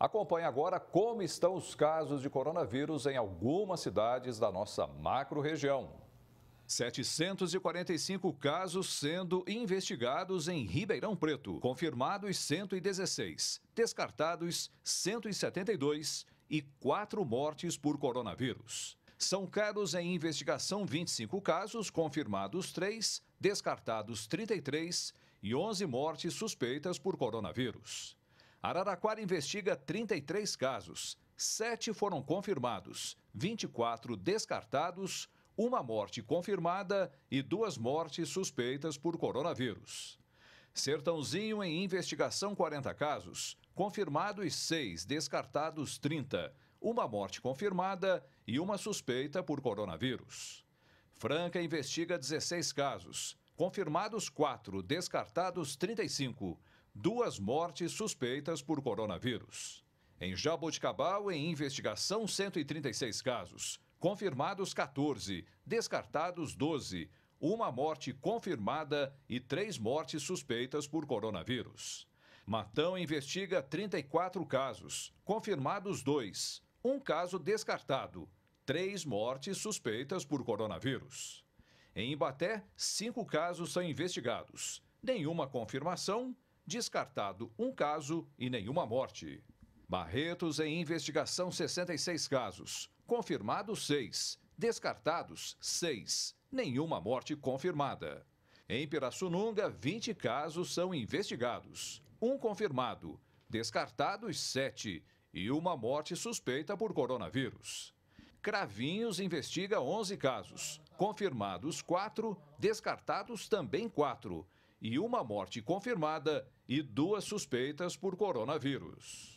Acompanhe agora como estão os casos de coronavírus em algumas cidades da nossa macro-região. 745 casos sendo investigados em Ribeirão Preto, confirmados 116, descartados 172 e 4 mortes por coronavírus. São caros em investigação 25 casos, confirmados 3, descartados 33 e 11 mortes suspeitas por coronavírus. Araraquara investiga 33 casos. Sete foram confirmados, 24 descartados, uma morte confirmada e duas mortes suspeitas por coronavírus. Sertãozinho em investigação 40 casos, confirmados 6, descartados 30, uma morte confirmada e uma suspeita por coronavírus. Franca investiga 16 casos, confirmados 4, descartados 35, duas mortes suspeitas por coronavírus. Em Jaboticabal, em investigação, 136 casos. Confirmados 14, descartados 12, uma morte confirmada e três mortes suspeitas por coronavírus. Matão investiga 34 casos, confirmados 2, um caso descartado, três mortes suspeitas por coronavírus. Em Ibaté cinco casos são investigados, nenhuma confirmação descartado um caso e nenhuma morte. Barretos em investigação 66 casos, confirmados 6, descartados 6, nenhuma morte confirmada. Em Pirassununga, 20 casos são investigados, um confirmado, descartados 7 e uma morte suspeita por coronavírus. Cravinhos investiga 11 casos, confirmados 4, descartados também 4 e uma morte confirmada e duas suspeitas por coronavírus.